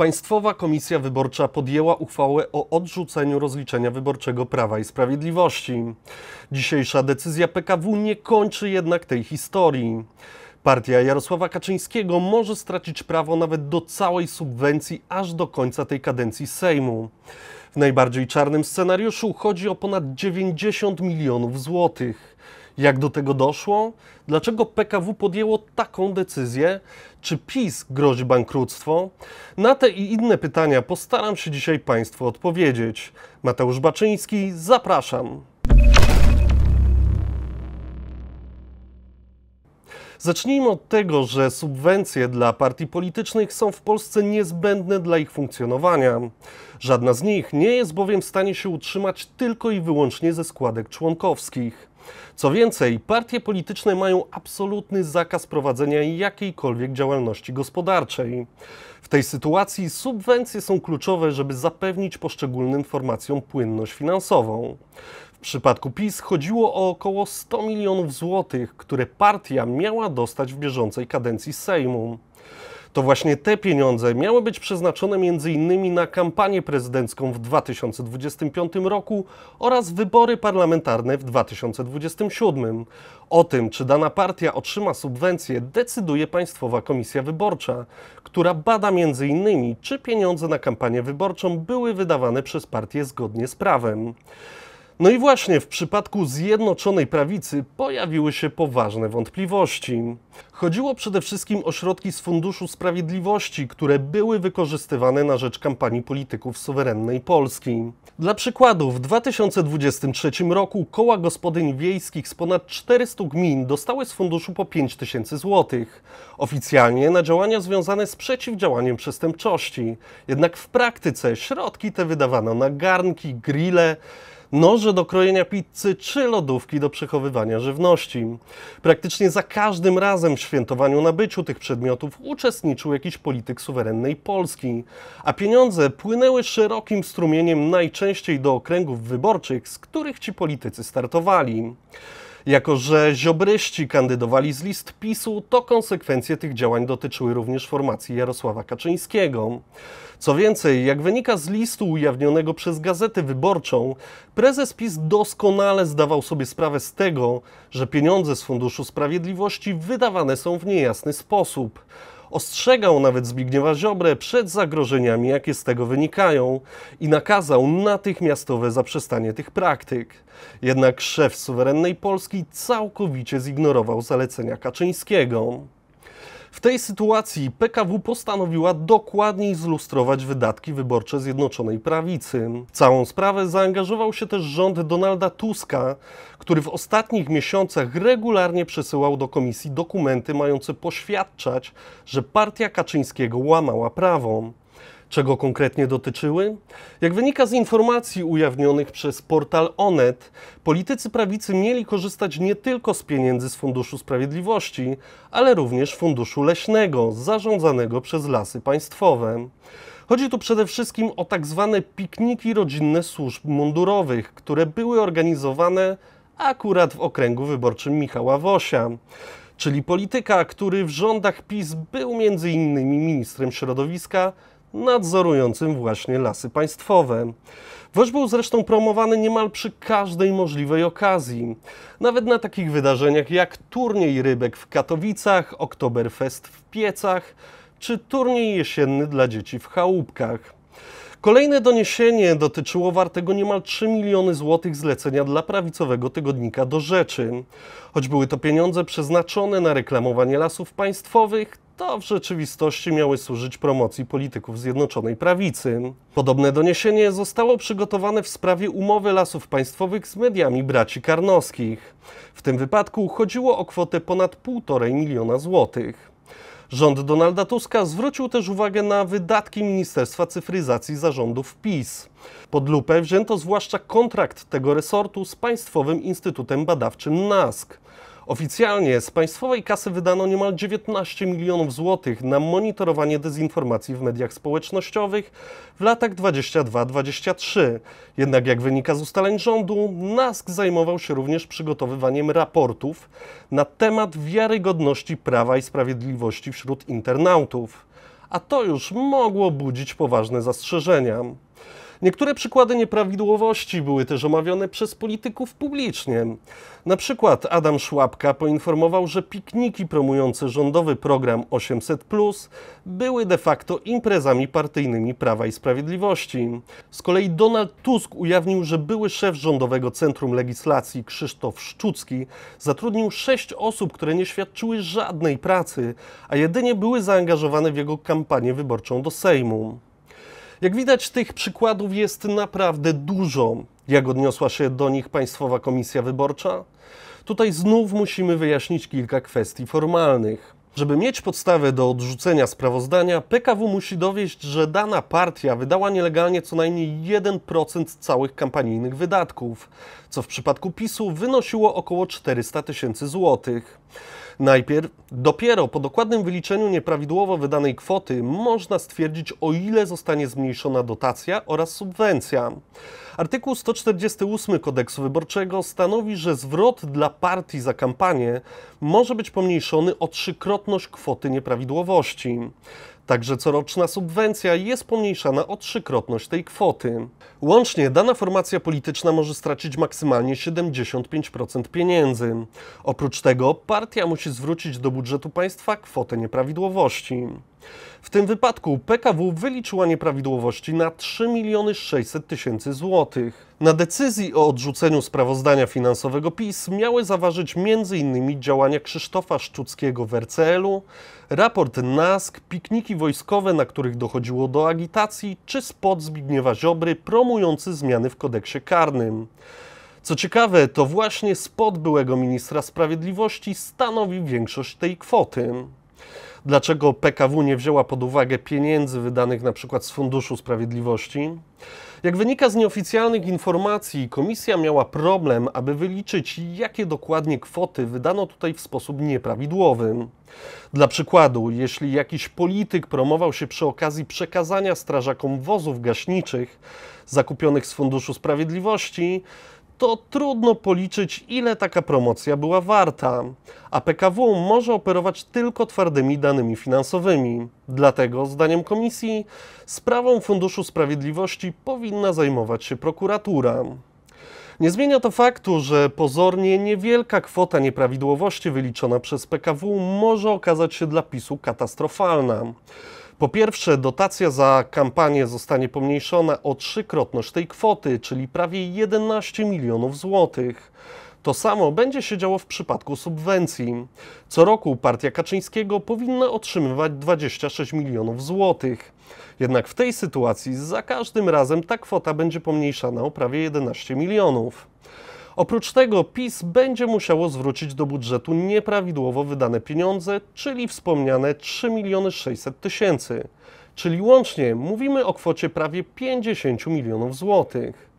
Państwowa Komisja Wyborcza podjęła uchwałę o odrzuceniu rozliczenia wyborczego Prawa i Sprawiedliwości. Dzisiejsza decyzja PKW nie kończy jednak tej historii. Partia Jarosława Kaczyńskiego może stracić prawo nawet do całej subwencji aż do końca tej kadencji Sejmu. W najbardziej czarnym scenariuszu chodzi o ponad 90 milionów złotych. Jak do tego doszło? Dlaczego PKW podjęło taką decyzję? Czy PiS grozi bankructwo? Na te i inne pytania postaram się dzisiaj Państwu odpowiedzieć. Mateusz Baczyński, zapraszam. Zacznijmy od tego, że subwencje dla partii politycznych są w Polsce niezbędne dla ich funkcjonowania. Żadna z nich nie jest bowiem w stanie się utrzymać tylko i wyłącznie ze składek członkowskich. Co więcej, partie polityczne mają absolutny zakaz prowadzenia jakiejkolwiek działalności gospodarczej. W tej sytuacji subwencje są kluczowe, żeby zapewnić poszczególnym formacjom płynność finansową. W przypadku PiS chodziło o około 100 milionów złotych, które partia miała dostać w bieżącej kadencji Sejmu. To właśnie te pieniądze miały być przeznaczone m.in. na kampanię prezydencką w 2025 roku oraz wybory parlamentarne w 2027. O tym, czy dana partia otrzyma subwencję, decyduje Państwowa Komisja Wyborcza, która bada m.in. czy pieniądze na kampanię wyborczą były wydawane przez partię zgodnie z prawem. No i właśnie w przypadku Zjednoczonej Prawicy pojawiły się poważne wątpliwości. Chodziło przede wszystkim o środki z Funduszu Sprawiedliwości, które były wykorzystywane na rzecz kampanii polityków suwerennej Polski. Dla przykładu, w 2023 roku koła gospodyń wiejskich z ponad 400 gmin dostały z funduszu po 5 tysięcy złotych. Oficjalnie na działania związane z przeciwdziałaniem przestępczości. Jednak w praktyce środki te wydawano na garnki, grille, noże do krojenia pizzy czy lodówki do przechowywania żywności. Praktycznie za każdym razem w świętowaniu nabyciu tych przedmiotów uczestniczył jakiś polityk suwerennej Polski, a pieniądze płynęły szerokim strumieniem najczęściej do okręgów wyborczych, z których ci politycy startowali. Jako, że ziobryści kandydowali z list PiSu, to konsekwencje tych działań dotyczyły również formacji Jarosława Kaczyńskiego. Co więcej, jak wynika z listu ujawnionego przez Gazetę Wyborczą, prezes PiS doskonale zdawał sobie sprawę z tego, że pieniądze z Funduszu Sprawiedliwości wydawane są w niejasny sposób. Ostrzegał nawet Zbigniewa Ziobrę przed zagrożeniami, jakie z tego wynikają i nakazał natychmiastowe zaprzestanie tych praktyk. Jednak szef suwerennej Polski całkowicie zignorował zalecenia Kaczyńskiego. W tej sytuacji PKW postanowiła dokładniej zlustrować wydatki wyborcze Zjednoczonej Prawicy. W całą sprawę zaangażował się też rząd Donalda Tuska, który w ostatnich miesiącach regularnie przesyłał do komisji dokumenty mające poświadczać, że partia Kaczyńskiego łamała prawo czego konkretnie dotyczyły? Jak wynika z informacji ujawnionych przez portal Onet, politycy prawicy mieli korzystać nie tylko z pieniędzy z Funduszu Sprawiedliwości, ale również Funduszu Leśnego zarządzanego przez Lasy Państwowe. Chodzi tu przede wszystkim o tak zwane pikniki rodzinne służb mundurowych, które były organizowane akurat w okręgu wyborczym Michała Wosia czyli polityka, który w rządach PiS był m.in. ministrem środowiska, nadzorującym właśnie lasy państwowe. Woź był zresztą promowany niemal przy każdej możliwej okazji. Nawet na takich wydarzeniach jak turniej rybek w Katowicach, Oktoberfest w Piecach czy turniej jesienny dla dzieci w Chałupkach. Kolejne doniesienie dotyczyło wartego niemal 3 miliony złotych zlecenia dla prawicowego tygodnika do rzeczy. Choć były to pieniądze przeznaczone na reklamowanie lasów państwowych, to w rzeczywistości miały służyć promocji polityków Zjednoczonej Prawicy. Podobne doniesienie zostało przygotowane w sprawie umowy lasów państwowych z mediami braci Karnowskich. W tym wypadku chodziło o kwotę ponad 1,5 miliona złotych. Rząd Donalda Tuska zwrócił też uwagę na wydatki Ministerstwa Cyfryzacji zarządów PiS. Pod lupę wzięto zwłaszcza kontrakt tego resortu z Państwowym Instytutem Badawczym NASK. Oficjalnie z państwowej kasy wydano niemal 19 milionów złotych na monitorowanie dezinformacji w mediach społecznościowych w latach 22-23. Jednak jak wynika z ustaleń rządu, NASK zajmował się również przygotowywaniem raportów na temat wiarygodności prawa i sprawiedliwości wśród internautów. A to już mogło budzić poważne zastrzeżenia. Niektóre przykłady nieprawidłowości były też omawiane przez polityków publicznie. Na przykład Adam Szłapka poinformował, że pikniki promujące rządowy program 800 były de facto imprezami partyjnymi Prawa i Sprawiedliwości. Z kolei Donald Tusk ujawnił, że były szef rządowego Centrum Legislacji Krzysztof Szczucki zatrudnił sześć osób, które nie świadczyły żadnej pracy, a jedynie były zaangażowane w jego kampanię wyborczą do Sejmu. Jak widać, tych przykładów jest naprawdę dużo. Jak odniosła się do nich Państwowa Komisja Wyborcza? Tutaj znów musimy wyjaśnić kilka kwestii formalnych. Żeby mieć podstawę do odrzucenia sprawozdania, PKW musi dowieść, że dana partia wydała nielegalnie co najmniej 1% całych kampanijnych wydatków, co w przypadku PiSu wynosiło około 400 tysięcy złotych. Najpierw, dopiero po dokładnym wyliczeniu nieprawidłowo wydanej kwoty można stwierdzić, o ile zostanie zmniejszona dotacja oraz subwencja. Artykuł 148 kodeksu wyborczego stanowi, że zwrot dla partii za kampanię może być pomniejszony o trzykrotność kwoty nieprawidłowości. Także coroczna subwencja jest pomniejszana o trzykrotność tej kwoty. Łącznie dana formacja polityczna może stracić maksymalnie 75% pieniędzy. Oprócz tego partia musi zwrócić do budżetu państwa kwotę nieprawidłowości. W tym wypadku PKW wyliczyła nieprawidłowości na 3 miliony 600 tysięcy złotych. Na decyzji o odrzuceniu sprawozdania finansowego PiS miały zaważyć m.in. działania Krzysztofa Szczuckiego w RCL-u, raport NASK, pikniki wojskowe, na których dochodziło do agitacji, czy spot Zbigniewa Ziobry promujący zmiany w kodeksie karnym. Co ciekawe, to właśnie spot byłego ministra sprawiedliwości stanowi większość tej kwoty dlaczego PKW nie wzięła pod uwagę pieniędzy wydanych na przykład z Funduszu Sprawiedliwości. Jak wynika z nieoficjalnych informacji, komisja miała problem, aby wyliczyć, jakie dokładnie kwoty wydano tutaj w sposób nieprawidłowy. Dla przykładu, jeśli jakiś polityk promował się przy okazji przekazania strażakom wozów gaśniczych zakupionych z Funduszu Sprawiedliwości, to trudno policzyć, ile taka promocja była warta, a PKW może operować tylko twardymi danymi finansowymi. Dlatego, zdaniem komisji, sprawą Funduszu Sprawiedliwości powinna zajmować się prokuratura. Nie zmienia to faktu, że pozornie niewielka kwota nieprawidłowości wyliczona przez PKW może okazać się dla PiSu katastrofalna. Po pierwsze, dotacja za kampanię zostanie pomniejszona o trzykrotność tej kwoty, czyli prawie 11 milionów złotych. To samo będzie się działo w przypadku subwencji. Co roku partia Kaczyńskiego powinna otrzymywać 26 milionów złotych. Jednak w tej sytuacji za każdym razem ta kwota będzie pomniejszana o prawie 11 milionów. Oprócz tego PiS będzie musiało zwrócić do budżetu nieprawidłowo wydane pieniądze, czyli wspomniane 3 miliony 600 tysięcy. Czyli łącznie mówimy o kwocie prawie 50 milionów złotych.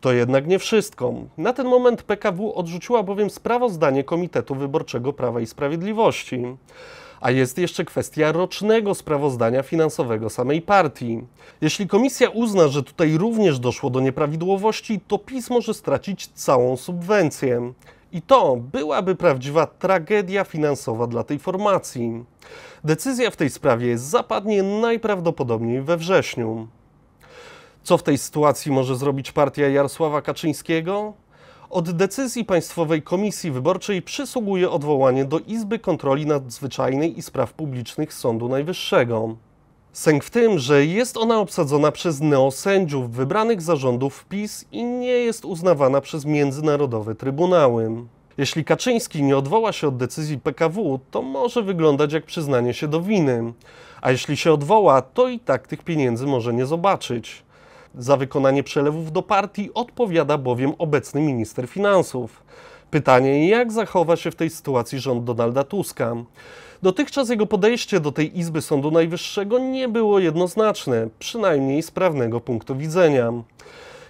To jednak nie wszystko. Na ten moment PKW odrzuciła bowiem sprawozdanie Komitetu Wyborczego Prawa i Sprawiedliwości a jest jeszcze kwestia rocznego sprawozdania finansowego samej partii. Jeśli komisja uzna, że tutaj również doszło do nieprawidłowości, to PiS może stracić całą subwencję. I to byłaby prawdziwa tragedia finansowa dla tej formacji. Decyzja w tej sprawie zapadnie najprawdopodobniej we wrześniu. Co w tej sytuacji może zrobić partia Jarosława Kaczyńskiego? Od decyzji Państwowej Komisji Wyborczej przysługuje odwołanie do Izby Kontroli Nadzwyczajnej i Spraw Publicznych Sądu Najwyższego. Sęk w tym, że jest ona obsadzona przez neosędziów wybranych zarządów PiS i nie jest uznawana przez międzynarodowe trybunały. Jeśli Kaczyński nie odwoła się od decyzji PKW, to może wyglądać jak przyznanie się do winy. A jeśli się odwoła, to i tak tych pieniędzy może nie zobaczyć. Za wykonanie przelewów do partii odpowiada bowiem obecny minister finansów. Pytanie, jak zachowa się w tej sytuacji rząd Donalda Tuska? Dotychczas jego podejście do tej Izby Sądu Najwyższego nie było jednoznaczne, przynajmniej z prawnego punktu widzenia.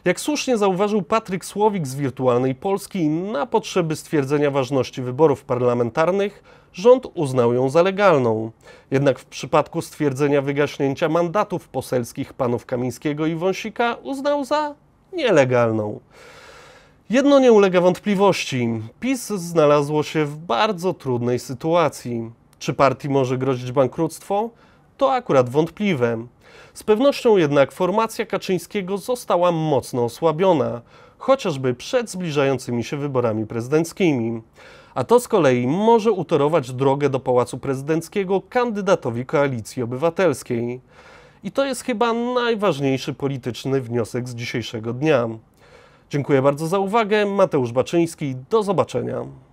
Jak słusznie zauważył Patryk Słowik z Wirtualnej Polski, na potrzeby stwierdzenia ważności wyborów parlamentarnych rząd uznał ją za legalną. Jednak w przypadku stwierdzenia wygaśnięcia mandatów poselskich panów Kamińskiego i Wąsika uznał za nielegalną. Jedno nie ulega wątpliwości: PiS znalazło się w bardzo trudnej sytuacji. Czy partii może grozić bankructwo? To akurat wątpliwe. Z pewnością jednak formacja Kaczyńskiego została mocno osłabiona chociażby przed zbliżającymi się wyborami prezydenckimi. A to z kolei może utorować drogę do Pałacu Prezydenckiego kandydatowi Koalicji Obywatelskiej. I to jest chyba najważniejszy polityczny wniosek z dzisiejszego dnia. Dziękuję bardzo za uwagę. Mateusz Baczyński. Do zobaczenia.